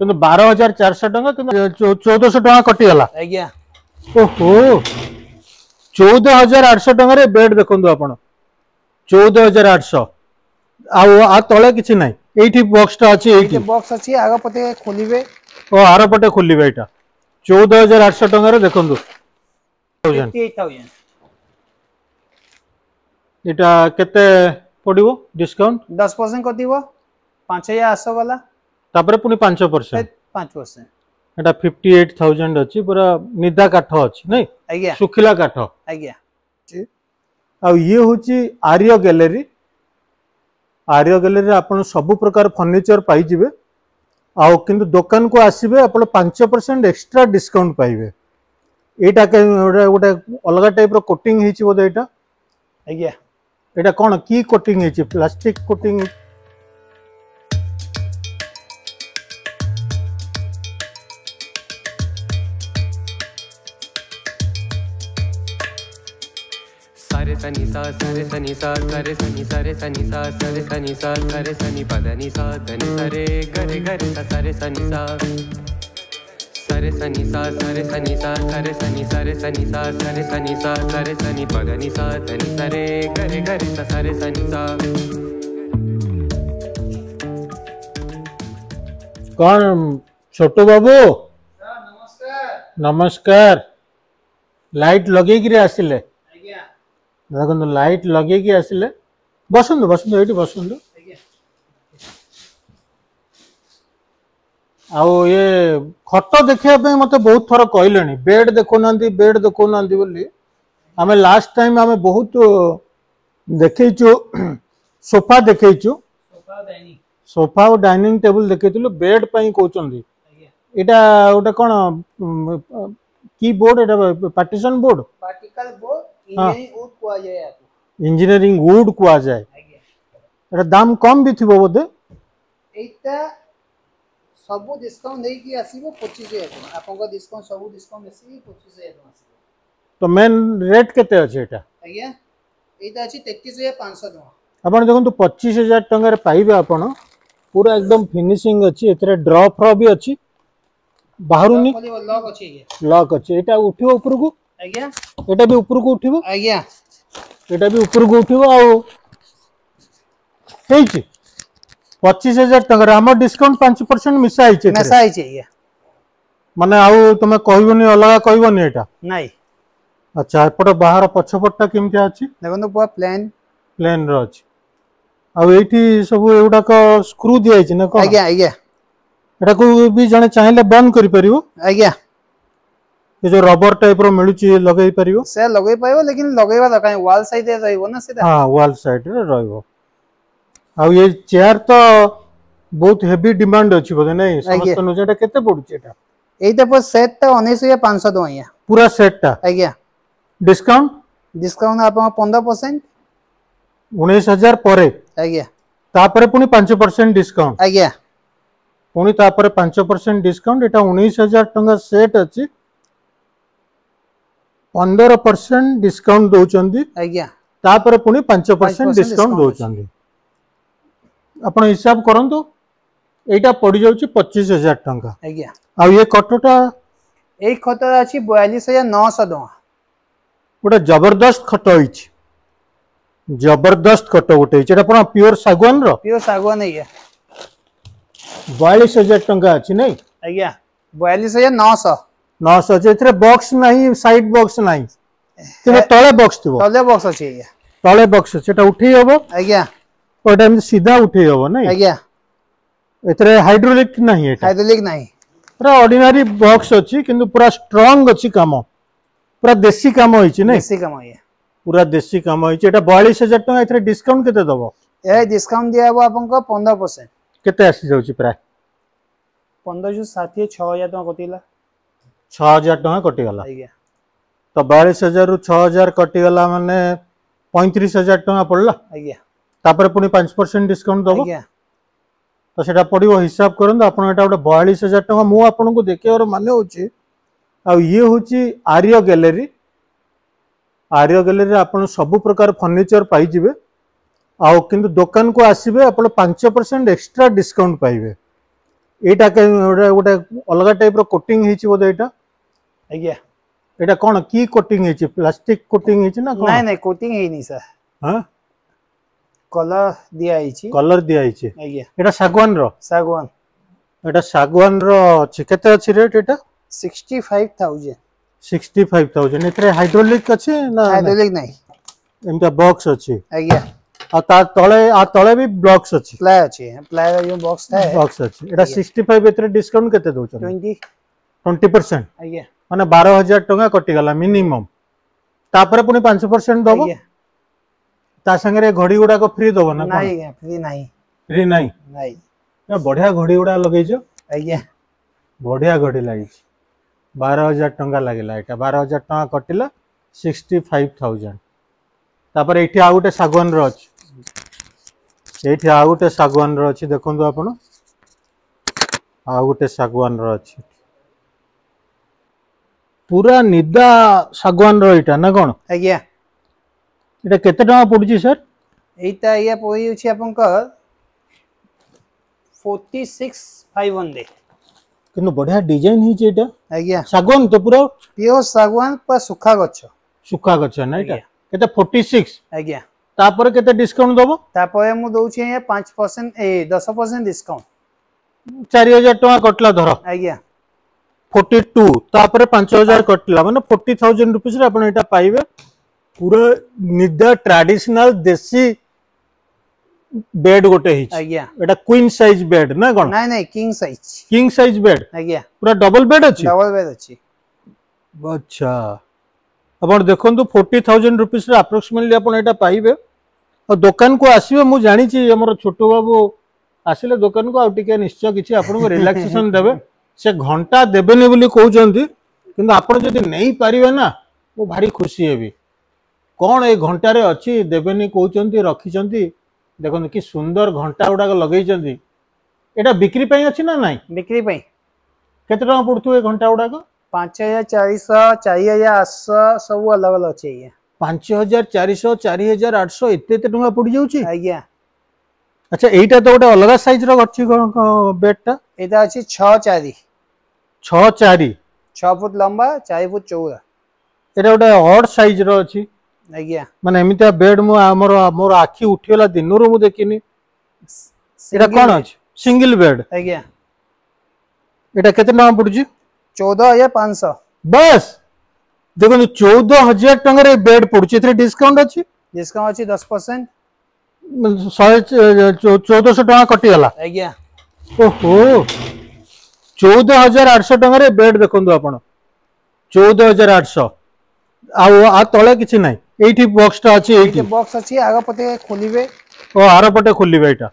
କିନ୍ତୁ ବାର ହଜାର ଚାରିଶହ ଟଙ୍କା କିନ୍ତୁ ଚଉଦଶହ ଟଙ୍କା କଟିଗଲା ଆଜ୍ଞା ଓହୋ ଚଉଦ ହଜାର ଆଠଶହ ଟଙ୍କାରେ ବେଡ୍ ଦେଖନ୍ତୁ ଆପଣ ଚଉଦ ହଜାର ଆଠଶହ ଆଉ ଆ ତଳେ କିଛି ନାହିଁ ଏଇଠି ବକ୍ସଟା ଅଛି ଏଇଠି ବକ୍ସ ଅଛି ଆଗ ପଟେ ଖୋଲିବେ ଓ ଆର ପଟେ ଖୋଲିବେ ଏଇଟା ଚଉଦ ହଜାର ଆଠଶହ ଟଙ୍କାରେ ଦେଖନ୍ତୁ ଏଇଟା କେତେ ପଡ଼ିବ ଡିସକାଉଣ୍ଟ ଦଶ ପରସେଣ୍ଟ କଟିବ ପାଞ୍ଚ ହଜାର ଆଠଶହ ଗଲା ତାପରେ ପୁଣି 5% 5% ଏଟା 58000 ଅଛି ପୁରା ନିଦା କାଠ ଅଛି ନାଇଁ ଆଜ୍ଞା ଶୁଖିଲା କାଠ ଆଜ୍ଞା ଆଉ ଇଏ ହଉଛି ଆର୍ୟ ଗ୍ୟାଲେରୀ ଆର୍ୟ ଗ୍ୟାଲେରୀରେ ଆପଣ ସବୁ ପ୍ରକାର ଫର୍ଣ୍ଣିଚର ପାଇଯିବେ ଆଉ କିନ୍ତୁ ଦୋକାନକୁ ଆସିବେ ଆପଣ ପାଞ୍ଚ ପରସେଣ୍ଟ ଏକ୍ସଟ୍ରା ଡିସକାଉଣ୍ଟ ପାଇବେ ଏଇଟା ଗୋଟେ ଅଲଗା ଟାଇପ୍ର କୋଟିଂ ହେଇଛି ବୋଧେ ଏଇଟା ଆଜ୍ଞା ଏଇଟା କ'ଣ କି କୋଟିଂ ହେଇଛି ପ୍ଲାଷ୍ଟିକ୍ କୋଟିଂ ହେଇଛି सारे सनी सा सारे सनी सा सारे सनी सारे सनी सा सारे सनी सा सारे सनी पदनी सा धनी सारे घर घर सा सारे सनी सा सारे सनी सा सारे सनी सा सारे सनी सारे सनी सा सारे सनी सा सारे सनी पदनी सा धनी सारे घर घर सा सारे सनी सा कौन छोटू बाबू नमस्कार नमस्कार लाइट लगे कि आसिले ଦେଖନ୍ତୁ ଲାଇଟ୍ ଲଗେଇକି ଆସିଲେ ବସନ୍ତୁ ବସନ୍ତୁ ଏଇଠି ବସନ୍ତୁ ଆଉ ଇଏ ଖଟ ଦେଖିବା ପାଇଁ ମୋତେ ବହୁତ ଥର କହିଲେଣି ବେଡ୍ ଦେଖାଉନାହାନ୍ତି ବେଡ୍ ଦେଖାଉନାହାନ୍ତି ବୋଲି ଆମେ ଲାଷ୍ଟ ଟାଇମ୍ ଆମେ ବହୁତ ଦେଖେଇଛୁ ସୋଫା ଦେଖେଇଛୁ ସୋଫା ଆଉ ଡାଇନିଂ ଟେବୁଲ ଦେଖେଇଥିଲୁ ବେଡ୍ ପାଇଁ କହୁଛନ୍ତି ଏଇଟା ଗୋଟେ କ'ଣ କି ବୋର୍ଡ ଏଇଟା ପାର୍ଟିସନ୍ ବୋର୍ଡ हाँ ଇଞ୍ଜିନିୟରିଂ ଉଡ୍ କୁହାଯାଏ ଏଟା ଦାମ କମ ବି ଥିବ ବୋଧେ ଏଇଟା ସବୁ ଡିସକାଉଣ୍ଟ ନେଇକି ଆସିବ ପଚିଶ ହଜାର ଟଙ୍କା ଆପଣଙ୍କ ଡିସକାଉଣ୍ଟ ସବୁ ଡିସକାଉଣ୍ଟ ମିଶିକି ପଚିଶ ହଜାର ଟଙ୍କା ଆସିବ ତ ମେନ୍ ରେଟ୍ କେତେ ଅଛି ଏଇଟା ଆଜ୍ଞା ଏଇଟା ଅଛି ତେତିଶ ହଜାର ପାଞ୍ଚଶହ ଟଙ୍କା ଆପଣ ଦେଖନ୍ତୁ ପଚିଶ ହଜାର ଟଙ୍କାରେ ପାଇବେ ଆପଣ ପୁରା ଏକଦମ ଫିନିସିଂ ଅଛି ଏଥିରେ ଡ୍ରପ୍ର ବି ଅଛି ବାହାରୁନି ଲକ୍ ଅଛି ଲକ୍ ଅଛି ଏଇଟା ଉଠିବ ଉପରକୁ ଆଜ୍ଞା ଏଟା ବି ଉପରକୁ ଉଠିବ ଆଜ୍ଞା ଏଟା ବି ଉପରକୁ ଉଠିବ ଆଉ ହେଇଛି ପଚିଶ ହଜାର ଟଙ୍କାରେ ଆମର ଡିସକାଉଣ୍ଟ ପାଞ୍ଚ ପରସେଣ୍ଟ ମିଶା ହେଇଛି ମିଶା ହେଇଛି ଆଜ୍ଞା ମାନେ ଆଉ ତମେ କହିବନି ଅଲଗା କହିବନି ଏଇଟା ନାଇଁ ଆଚ୍ଛା ଏପଟ ବାହାର ପଛପଟଟା କେମିତି ଅଛି ଦେଖନ୍ତୁ ପୁରା ପ୍ଲେନ୍ ପ୍ଲେନ୍ର ଅଛି ଆଉ ଏଇଠି ସବୁ ଏଗୁଡାକ ସ୍କ୍ରୁ ଦିଆହେଇଛି ନା କ'ଣ ଆଜ୍ଞା ଆଜ୍ଞା ଏଟାକୁ ବି ଜଣେ ଚାହିଁଲେ ବନ୍ଦ କରିପାରିବ ଆଜ୍ଞା ये जो रबर टाइप रो मिलु मिलुची लगे परियो से लगे पाइबो लेकिन लगेबा लगैबा काई वॉल साइड रे रहइबो ना सीधा हां वॉल साइड रे रहइबो आ ये चेयर तो बहुत हेवी डिमांड अछि बगे नै समस्त जेटा केते पडु पड़ुची एटा एई एटा पर सेट ता 19500 दवैया पूरा सेट ता आज्ञा डिस्काउंट डिस्काउंट आपन 15% 19000 परे आज्ञा तापर पुनी 5% डिस्काउंट आज्ञा पुनी तापर 5% डिस्काउंट एटा 19000 टका सेट अछि ପନ୍ଦର ପରସେଣ୍ଟ ଡିସକାଉଣ୍ଟ ଦଉଛନ୍ତି ଆଜ୍ଞା ତାପରେ ପୁଣି ପାଞ୍ଚ ପରସେଣ୍ଟ ଡିସକାଉଣ୍ଟ ଦଉଛନ୍ତି ଆପଣ ହିସାବ କରନ୍ତୁ ଏଇଟା ପଡ଼ିଯାଉଛି ପଚିଶ ହଜାର ଟଙ୍କା ଆଜ୍ଞା ଆଉ ଏ ଖଟଟା ଏଇ ଖଟଟା ଅଛି ବୟାଳିଶ ହଜାର ନଅଶହ ଟଙ୍କା ଗୋଟେ ଜବରଦସ୍ତ ଖଟ ହେଇଛି ଜବରଦସ୍ତ ଖଟ ଗୋଟେ ହେଇଛି ଏଟା ପୁରା ପିଓର ଶାଗୁଆନର ପିଓର ଶାଗୁଆନ ଆଜ୍ଞା ବୟାଳିଶ ହଜାର ଟଙ୍କା ଅଛି ନାଇଁ ଆଜ୍ଞା ବୟାଳିଶ ହଜାର ନଅଶହ ନଅଶହ ଅଛି ଏଥିରେ ବକ୍ସ ନାହିଁ ସାଇଡ୍ ବକ୍ସ ନାହିଁ କିନ୍ତୁ ତଳେ ବକ୍ସ ଥିବ ତଳେ ବକ୍ସ ଅଛି ଆଜ୍ଞା ତଳେ ବକ୍ସ ଅଛି ଏଟା ଉଠେଇ ହବ ଆଜ୍ଞା ଏଟା ଏମିତି ସିଧା ଉଠେଇ ହବ ନାଇଁ ଆଜ୍ଞା ଏଥିରେ ହାଇଡ୍ରୋଲିକ୍ ନାହିଁ ଏଟା ହାଇଡ୍ରୋଲିକ୍ ନାହିଁ ପୁରା ଅର୍ଡିନାରୀ ବକ୍ସ ଅଛି କିନ୍ତୁ ପୁରା ଷ୍ଟ୍ରଙ୍ଗ ଅଛି କାମ ପୁରା ଦେଶୀ କାମ ହେଇଛି ନାଇଁ ଦେଶୀ କାମ ଆଜ୍ଞା ପୁରା ଦେଶୀ କାମ ହେଇଛି ଏଟା ବୟାଳିଶ ହଜାର ଟଙ୍କା ଏଥିରେ ଡିସକାଉଣ୍ଟ କେତେ ଦବ ଏ ଡିସକାଉଣ୍ଟ ଦିଆହବ ଆପଣଙ୍କ ପନ୍ଦର ପରସେଣ୍ଟ କେତେ ଆସିଯାଉଛି ପ୍ରାୟ ପନ୍ଦରଶହ ଷାଠିଏ ଛଅ ହଜାର ଟଙ୍କା କଟିଲା छजार टा कटिगला तो बयालीस हजार रु छजार कटिगला मानने पैंतीस हजार टाँग पड़ा तापर पुणी पांच परसेंट डिस्काउंट दबा तो से पड़ो हिसाब कर बयालीस हजार टाँग मुझे देखा मन हो ये हूँ आर्य गैलेरी आर्य गैलेरी आप सब प्रकार फर्णिचर पाई आंतु दोकान को आसवे आप पांच परसेंट एक्सट्रा डिस्काउंट पाइबे यहाँ गोटे अलग टाइप रोटिंग बोधे ଆଜ୍ଞା এটা কোন কি কোটিং হয়েছে প্লাস্টিক কোটিং হয়েছে না না না কোটিং হয়নি স্যার হ্যাঁ কলর দিয়া হয়েছে কলর দিয়া হয়েছে আজ্ঞা এটা সাগুয়ান র সাগুয়ান এটা সাগুয়ান র আছে কত আছে রেট এটা 65000 65000 এতে হাইড্রোলিক আছে না হাইড্রোলিক নাই এমটা বক্স আছে আজ্ঞা আর তার তলে আর তলে বি ব্লকস আছে প্লাই আছে প্লাই ইউ বক্স থাকে বক্স আছে এটা 65 এতে ডিসকাউন্ট কত দউছ 20 20% আজ্ঞা মানে বার হাজার টাকা কটিগলা মিনিমম তাপরে পুনি পাঁচ পরসেন্ট দেব তা সাংরে ঘড়ি গুড়া ফ্রি দেব না নাই ফ্রি নাই ফ্রি নাই নাই ঘড়ি গুড়া লগাইছ বড়িয়া ঘড়ি লাগিছে বার হাজার টাকা লাগিলা এটা বার হাজার টাকা কটিলা সিক্সটি ফাইভ থাউজেন্ড তাপরে এটি আউ গোটে ଶାଗୁଆନର ଅଛି ଏଇଠି ଆଉ ଗୋଟେ ଶାଗୁଆନର ଅଛି ଦେଖନ୍ତୁ ଆପଣ ଆଉ ଗୋଟେ ଶାଗୁଆନର ଅଛି ପୁରା ନିଦା ଶାଗୁଆନର ଏଇଟା ନା କ'ଣ ଆଜ୍ଞା ଏଇଟା କେତେ ଟଙ୍କା ପଡ଼ୁଛି ସାର୍ ଏଇଟା ଆଜ୍ଞା ପଡ଼ିଯାଉଛି ଆପଣଙ୍କର ଫୋର୍ଟି ସିକ୍ସ ଫାଇଭ୍ ହଣ୍ଡ୍ରେଡ଼ କିନ୍ତୁ ବଢିଆ ଡିଜାଇନ ହେଇଛି ଏଇଟା ଆଜ୍ଞା ଶାଗୁଆନ ତ ପୁରା ପିଓର ଶାଗୁଆନ ପୁରା ସୁଖା ଗଛ ସୁଖା ଗଛ ନା ଏଇଟା କେତେ ଫୋର୍ଟି ସିକ୍ସ ଆଜ୍ଞା ତାପରେ କେତେ ଡିସକାଉଣ୍ଟ ଦବ ତାପରେ ମୁଁ ଦଉଛି ଆଜ୍ଞା ପାଞ୍ଚ ପରସେଣ୍ଟ ଦଶ ପରସେଣ୍ଟ ଡିସକାଉଣ୍ଟ ଚାରି ହଜାର ଟଙ୍କା କଟିଲା ଧର ଆଜ୍ଞା ফোর্টি টু তাপরে ପାଞ୍ଚ ହଜାର କଟିଲା ମାନେ ଫୋର୍ଟି ଥାଉଜେଣ୍ଡ ରୁପିଜରେ ଆପଣ ଏଇଟା ପାଇବେ ପୁରା ନିଦା ଟ୍ରାଡିସନାଲ ଦେଶୀ ବେଡ୍ ଗୋଟେ ହେଇଛି ଆଜ୍ଞା ଏଇଟା କୁଇନ୍ ସାଇଜ ବେଡ୍ ନା କଣ ନାଇଁ ନାଇଁ king size king size bed ଆଜ୍ଞା ପୁରା ଡବଲ ବେଡ୍ ଅଛି ଡବଲ ବେଡ୍ ଅଛି ଆଚ୍ଛା ଆପଣ ଦେଖନ୍ତୁ ଫୋର୍ଟି ଥାଉଜେଣ୍ଡ ରୁପିଜରେ ଆପ୍ରୋକ୍ସିମେଟଲି ଆପଣ ଏଇଟା ପାଇବେ ଆଉ ଦୋକାନକୁ ଆସିବେ ମୁଁ ଜାଣିଛି ଆମର ଛୋଟ ବାବୁ ଆସିଲେ ଦୋକାନକୁ ଆଉ ଟିକେ ନିଶ୍ଚୟ କିଛି ଆପଣଙ୍କୁ ରିଲାକ୍ସେସନ ଦେବେ সে ঘণ্টা দেবেনি বলে কৌঁচি কিন্তু আপনার যদি নেই পারিবে না মু ভারি খুশি হেবি কোণ এই ঘণ্টার অছি দেবেনি কৌঁচি রক্ষিছেন দেখুন কি সুন্দর ঘণ্টা গুড়াক লগাইছেন এটা বিক্রি পাই অছি না নাই বিক্রি পাই কেতে টাকা পড়ুথু এই ঘণ্টা গুড়াক পাঁচ হাজার চারিশহ চারি হাজার আটশহ সবু অলগ অলগ অছি পাঁচ হাজার চারিশহ চারি হাজার আটশহ এতে এতে টাকা পড়ি যাচ্ছে আজ্ঞা আচ্ছা এইটা তো গোটে অলগা সাইজর অছি বেডটা এটা আছে ছ চারি ছ চারি ছ ফুট ଲମ୍ବା ଚାରି ଫୁଟ ଚଉଡ଼ା এটা ଗୋଟେ ଅଡ୍ ସାଇଜର ଅଛି ଆଜ୍ଞା ମାନେ ଏମିତିଆ ବେଡ୍ ମୁଁ ଆମର ମୋର ଆଖି ଉଠିଗଲା ଦିନରୁ ମୁଁ ଦେଖିନି এটা କ'ଣ ଅଛି ସିଙ୍ଗିଲ ବେଡ୍ ଆଜ୍ଞା এটা କେତେ ଟଙ୍କା ପଡୁଛି ଚଉଦ ହଜାର ପାଞ୍ଚଶହ ବସ୍ ଦେଖନ୍ତୁ ଚଉଦ ହଜାର ଟଙ୍କାରେ ବେଡ୍ ପଡୁଛି ଏଥିରେ ଡିସକାଉଣ୍ଟ ଅଛି ଡିସକାଉଣ୍ଟ ଅଛି ଦଶ ପରସେଣ୍ଟ ଶହେ ଚଉଦଶହ ଟଙ୍କା କଟିଗଲା ଆଜ୍ଞା ଓହୋ ଚଉଦ ହଜାର ଆଠଶହ ଟଙ୍କାରେ ବେଡ୍ ଦେଖନ୍ତୁ ଆପଣ ଚଉଦ ହଜାର ଆଠଶହ ଆଉ ଆ ତଳେ କିଛି ନାହିଁ ଏଇଠି ବକ୍ସଟା ଅଛି ଏଇଠି ବକ୍ସ ଅଛି ଆଗ ପଟେ ଖୋଲିବେ ଓ ଆର ପଟେ ଖୋଲିବେ ଏଇଟା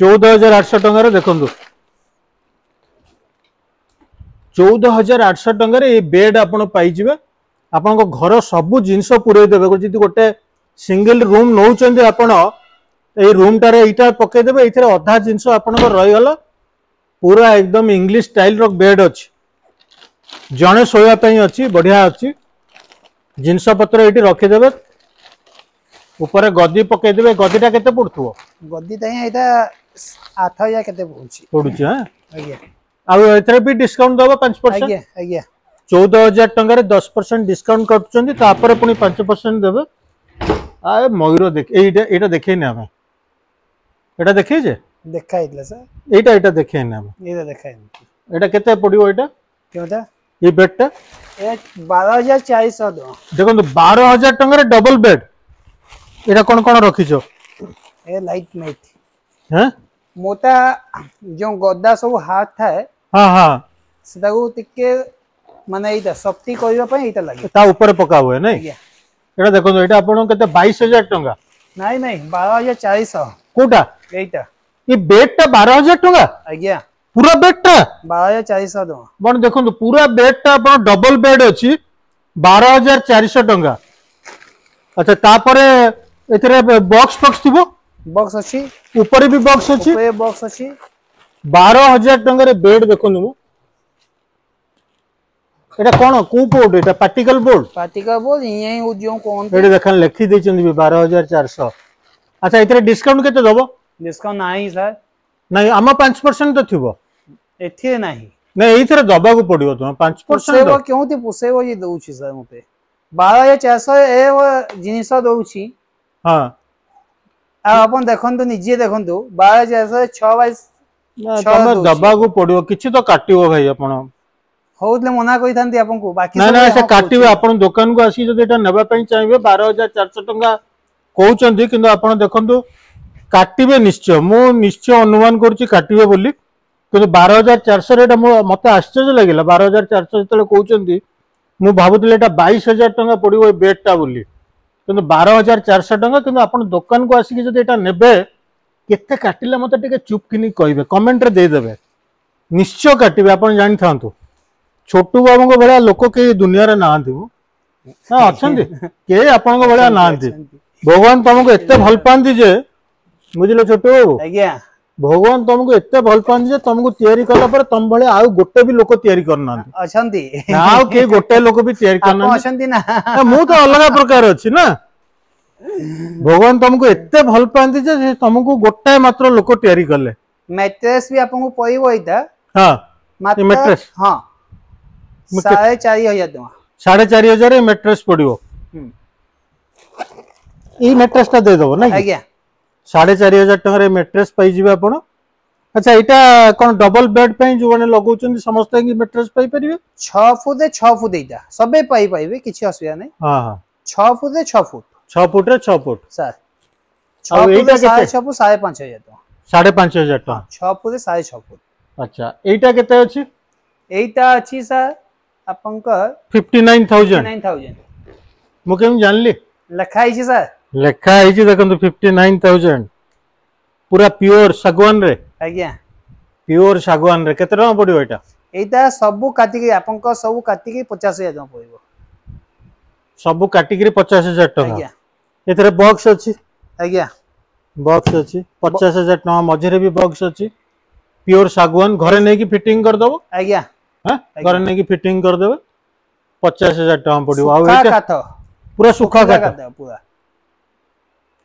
ଚଉଦ ହଜାର ଆଠଶହ ଟଙ୍କାର ଦେଖନ୍ତୁ ଚଉଦ ହଜାର ଆଠଶହ ଟଙ୍କାରେ ଏଇ ବେଡ୍ ଆପଣ ପାଇଯିବେ ଆପଣଙ୍କ ଘର ସବୁ ଜିନିଷ ପୁରେଇ ଦେବେ ଯଦି ଗୋଟେ ସିଙ୍ଗଲ ରୁମ୍ ନେଉଛନ୍ତି ଆପଣ ଏଇ ରୁମ୍ଟାରେ ଏଇଟା ପକେଇଦେବେ ଏଇଥିରେ ଅଧା ଜିନିଷ ଆପଣଙ୍କର ରହିଗଲା पूरा एकदम इंग्लिश स्टाइल रो बेड अच्छे जड़े शोवापी अच्छी बढ़िया अच्छी पत्र ये रखीदेवे उपर गदी पकईदे गदीटा के डिस्काउंट चौदह हजार टकर दस परसेंट डिस्काउंट काटुचार देवे मयूर देख देखे देखे ଦେଖା ହେଇଥିଲା ସାର୍ ଏଇଟା ଏଇଟା ଦେଖେଇନି ଆମେ ଏଇଟା ଦେଖା ହେଇନି ଏଇଟା କେତେ ପଡ଼ିବ ଏଇଟା କେଉଁଟା ଏଇ ବେଡ୍ଟା ଏ ବାର ହଜାର ଚାରିଶହ ଟଙ୍କା ଦେଖନ୍ତୁ ବାର ହଜାର ଟଙ୍କାରେ ଡବଲ ବେଡ୍ ଏଇଟା କ'ଣ କ'ଣ ରଖିଛ ଏ ଲାଇଟ୍ ନାଇଟ୍ ହଁ ମୋଟା ଯେଉଁ ଗଦା ସବୁ ହାର୍ଡ଼ ଥାଏ ହଁ ହଁ ସେଟାକୁ ଟିକେ ମାନେ ଏଇଟା ଶକ୍ତି କରିବା ପାଇଁ ଏଇଟା ଲାଗେ ତା ଉପରେ ପକା ହୁଏ ନାଇଁ ଏଇଟା ଦେଖନ୍ତୁ ଏଇଟା ଆପଣଙ୍କୁ କେତେ ବାଇଶ ହଜାର ଟଙ୍କା ନାଇଁ ନାଇଁ ବାର ହଜାର ଚାରିଶହ କୋଉଟା ଏଇଟା डबल बेड अच्छी बार हजार चार शह टा अच्छा बक्स फक्स थी बक्स अच्छी भी बक्स अच्छी बक्स अच्छी बार हजार टकर बेड देख एटा कोन को बोर्ड एटा पार्टिकल बोर्ड पार्टिकल बोर्ड इ उ जो कोन एटा देखन लेखि दे छन 12400 अच्छा इतरे डिस्काउंट केते दबो ଡିସକାଉଣ୍ଟ ନାହିଁ ସାର୍ ନାହିଁ ଆମ 5% ତ ଥିବ ଏଥିରେ ନାହିଁ ନା ଏଇଥିରେ ଦେବାକୁ ପଡିବ ତୁମେ 5% ସେବ କେଉଁଠି ପୋଷେଇବ ଇଏ ଦଉଛି ସାର୍ ମୋତେ 12400 ଏ ଜିନିଷ ଦଉଛି ହଁ ଆଉ ଆପଣ ଦେଖନ୍ତୁ ନିଜେ ଦେଖନ୍ତୁ 12400 6 ବାଇ ତମେ ଦେବାକୁ ପଡିବ କିଛି ତ କାଟିବ ଭାଇ ଆପଣ ହଉଥିଲେ ମନା କହିଥାନ୍ତି ଆପଣଙ୍କୁ ବାକି ନା ନା ସେ କାଟିବେ ଆପଣ ଦୋକାନକୁ ଆସିକି ଯଦି ଏଟା ନେବା ପାଇଁ ଚାହିଁବେ ବାର ହଜାର ଚାରିଶହ ଟଙ୍କା କହୁଛନ୍ତି କିନ୍ତୁ ଆପଣ ଦେଖନ୍ତୁ काटे निश्चय मुश्चय अनुमान करटे बोली बार हजार चार शहटा मत आश्चर्य लगे बार हजार चार शह जो कहते मुझे भावुले बैश हजार टाँग पड़ो ए बेडटा बोली कि बार हजार चार शह टा कि आप दोकान को आसिक ने काटिले मत चुप कह कहे देदेवे निश्चय काटे आप जान था छोटू बाबू को भाया लोक कई दुनिया में ना अच्छा कई आपण भाया ना भगवान तुमको एत भल पाती बुझे छोट भगवान तुमको एत भल पाते तुमको याला तुम भाई गोटे भी लोक या गोटे लोक भी या मु तो अलग प्रकार अच्छी ना भगवान तुमको एत भल पाते तुमको गोटाए मात्र लोक या मैट्रेस भी आपको पड़ो ईटा हाँ मैट्रेस हाँ साढ़े चार हजार टाइम साढ़े चार मैट्रेस पड़ो दे दबो ना आज्ञा সাড়ে চারি হাজার টাকার এই ম্যাট্রেস পাইবে আপনার আচ্ছা এটা কোন ডবল বেড পাই যে মানে লগাউছেন সমস্ত কি ম্যাট্রেস পাই পারিবে 6 ফুট 6 ফুট এইটা সবে পাই পাইবে কিছু অসুবিধা নাই হ্যাঁ হ্যাঁ 6 foot 6 foot 6 foot 6 foot sir 6 foot 6 foot 5500 টাকা 5500 টাকা 6 ফুট 6 ফুট আচ্ছা এইটা কত আছে এইটা আছে স্যার আপনক 59000 59000 মু কেম জানলি লেখা আছে স্যার লেখা হয়েছে দেখুন ফিফটি নাইন থাউজেন্ড পুরা পিওর ଶାଗୁଆନ ରେ ଆଜ୍ଞା পিওর ଶାଗୁଆନ ରେ କେତେ ଟଙ୍କା ପଡିବ ଏଇଟା ଏଇଟା ସବୁ କାଟିକି ଆପଣଙ୍କ ସବୁ କାଟିକି ପଚାଶ ହଜାର ଟଙ୍କା ପଡିବ ସବୁ କାଟିକିରି ପଚାଶ ହଜାର ଟଙ୍କା ଏଥିରେ ବକ୍ସ ଅଛି ଆଜ୍ଞା ବକ୍ସ ଅଛି ପଚାଶ ହଜାର ଟଙ୍କା ମଝିରେ ବି ବକ୍ସ ଅଛି ପିଓର ଶାଗୁଆନ ଘରେ ନେଇକି ଫିଟିଂ କରିଦେବ ଆଜ୍ଞା ଘରେ ନେଇକି ଫିଟିଂ କରିଦେବେ ପଚାଶ ହଜାର ଟଙ୍କା ପଡିବ ଆଉ ପୁରା ସୁଖା କାଠ ପୁରା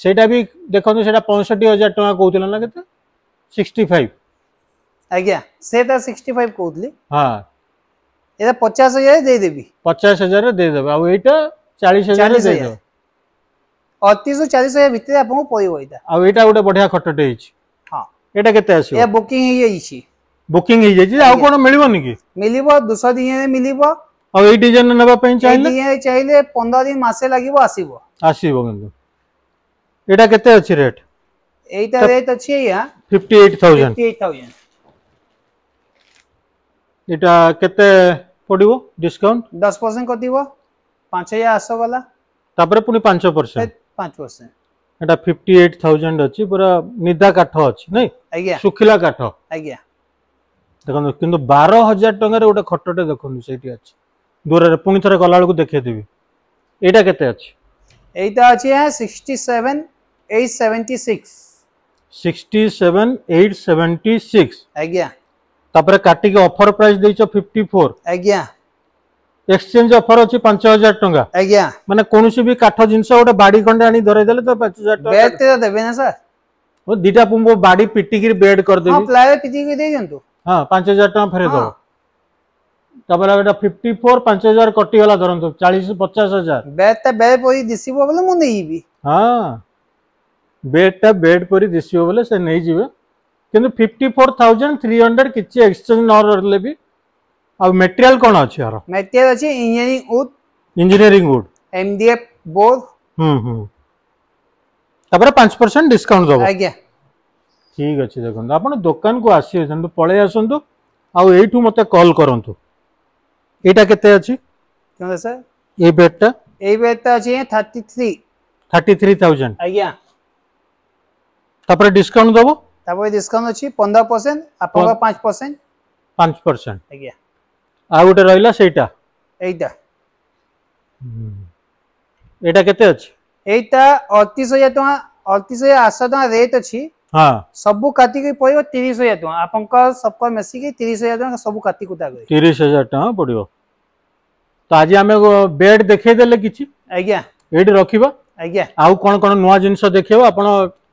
ସେଇଟା ବି ଦେଖନ୍ତୁ ସେଇଟା ପଞ୍ଚଷଠି ହଜାର ଟଙ୍କା କହୁଥିଲା ନା କେତେ ସିକ୍ସଟି ଫାଇଭ ଆଜ୍ଞା ସେଇଟା ସିକ୍ସଟି ଫାଇଭ କହୁଥିଲି ହଁ ଏଇଟା ପଚାଶ ହଜାର ଦେଇଦେବି ପଚାଶ ହଜାରରେ ଦେଇଦେବେ ଆଉ ଏଇଟା ଚାଳିଶ ହଜାର ଦେଇଦେବେ ଅତିଶରୁ ଚାଳିଶ ହଜାର ଭିତରେ ଆପଣଙ୍କୁ ପଡ଼ିବ ଏଇଟା ଆଉ ଏଇଟା ଗୋଟେ ବଢିଆ ଖଟଟେ ହେଇଛି ହଁ ଏଇଟା କେତେ ଆସିବ ଏହା ବୁକିଂ ହେଇଯାଇଛି ବୁକିଂ ହେଇଯାଇଛି ଆଉ କ'ଣ ମିଳିବନି କି ମିଳିବ ଦୁଇଶହ ଦିନରେ ମିଳିବ ଆଉ ଏଇ ଡିଜାଇନ ନେବା ପାଇଁ ଚାହିଁଲେ ଚାହିଁଲେ ପନ୍ଦର ଦିନ ମାସେ ଲାଗିବ ଆସିବ ଆସିବ କିନ୍ତୁ ଏଇଟା କେତେ ଅଛି ରେଟ୍ ଏଇଟା ରେଟ୍ ଅଛି ଆଜ୍ଞା 58000 58000 ଏଇଟା କେତେ ପଡ଼ିବ ଡିସକାଉଣ୍ଟ 10% କରିଦିବ 5000 ଆସ ଗଲା ତାପରେ ପୁଣି 5% 5% ଏଟା 58000 ଅଛି ପୁରା ନିଦା କାଠ ଅଛି ନାଇଁ ଆଜ୍ଞା ଶୁଖିଲା କାଠ ଆଜ୍ଞା ଦେଖନ୍ତୁ କିନ୍ତୁ 12000 ଟଙ୍କାରେ ଗୋଟେ ଖଟଟେ ଦେଖନ୍ତୁ ସେଇଠି ଅଛି ଦୂରରେ ପୁଣି ଥରେ ଗଲା ବେଳକୁ ଦେଖେଇଦେବି ଏଇଟା କେତେ ଅଛି এইটা আছে 67 876 67876 ଆଜ୍ଞା ତାପରେ କାଟିକି ଅଫର ପ୍ରାଇସ୍ ଦେଇଛ 54 ଆଜ୍ଞା এক্সচেঞ্জ অফার আছে 5000 টাকা আজ্ঞা মানে কোনসি বি কাঠ জিনিস গোটে বাড়ি খন্ডে আনি ধরে দেলে তো 5000 টাকা বেড তে দেবে না স্যার ও দুইটা পুম্ব বাড়ি পিটিকি বেড কর দেবি হ্যাঁ প্লাই পিটিকি দেই জন্তু হ্যাঁ 5000 টাকা ফেরে দাও তারপরে এটা 54 5000 কটি গলা ধরন্তু 40 50000 বেড তে বেড পই দিসিবো বলে মু নেইবি হ্যাঁ बेडटा बेड पर दिसो बोले से नहीं जी कि fifty four thousand three hundred किसी एक्सचेंज न रही भी आउ मेटेरियल कौन अच्छी मेटेरियाल अच्छी इंजीनियरिंग उड इंजीनियरिंग उड एम डी एफ बोर्ड तापर परसेंट डिस्काउंट दबो ठीक अच्छे देखो आप दुकान को आसी जंतु पळे आसंतु आउ एठू मते कॉल करंतु एटा केते अछि केना सर ए बेडटा ए बेडटा अछि 33 33000 आज्ञा তারপরে ডিসকাউন্ট দেবো তারপরে ডিসকাউন্ট ଅଛି 15% ଆପଣଙ୍କ 5% 5% ଆଜ୍ଞା ଆଉ ଗୋଟେ ରହିଲା ସେଇଟା এইটা এটা କେତେ ଅଛି এইটা 38000 ଟଙ୍କା 38800 ଟଙ୍କା ରେଟ୍ ଅଛି ହଁ ସବୁ କାଟିକି ପଡ଼ିବ 30000 ଟଙ୍କା ଆପଣଙ୍କ ସବକ ମିଶିକି 30000 ଟଙ୍କା ସବୁ କାଟି କୁଟା କରି 30000 ଟଙ୍କା ପଡ଼ିବ ତ ଆଜି ଆମେ ବେଡ୍ ଦେଖେଇ ଦେଲେ କିଛି ଆଜ୍ଞା ଏଇଠି ରଖିବା ଆଜ୍ଞା ଆଉ କ'ଣ କ'ଣ ନୂଆ ଜିନିଷ ଦେଖେଇବ ଆପଣ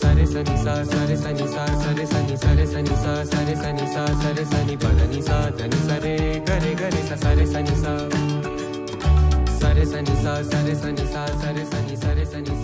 सा सनि सा सनि सा शनि सा शनि सनि सा सनि सा शनि धनि सा धनि सरे शनि सा सनि सा सनि सा सनि सा